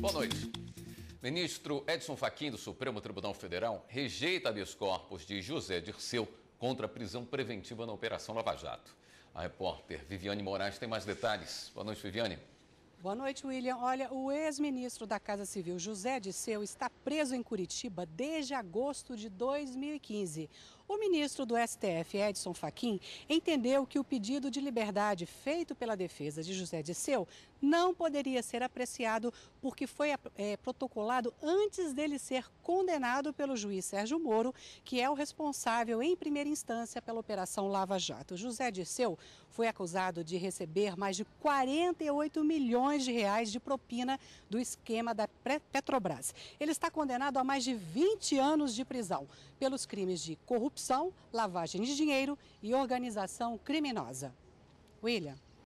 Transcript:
Boa noite. Ministro Edson Fachin do Supremo Tribunal Federal rejeita habeas corpus de José Dirceu contra a prisão preventiva na Operação Lava Jato. A repórter Viviane Moraes tem mais detalhes. Boa noite, Viviane. Boa noite, William. Olha, o ex-ministro da Casa Civil, José Disseu, está preso em Curitiba desde agosto de 2015. O ministro do STF, Edson Fachin, entendeu que o pedido de liberdade feito pela defesa de José Disseu não poderia ser apreciado porque foi é, protocolado antes dele ser condenado pelo juiz Sérgio Moro, que é o responsável em primeira instância pela Operação Lava Jato. José Disseu foi acusado de receber mais de 48 milhões de reais de propina do esquema da Petrobras. Ele está condenado a mais de 20 anos de prisão pelos crimes de corrupção corrupção, lavagem de dinheiro e organização criminosa. William.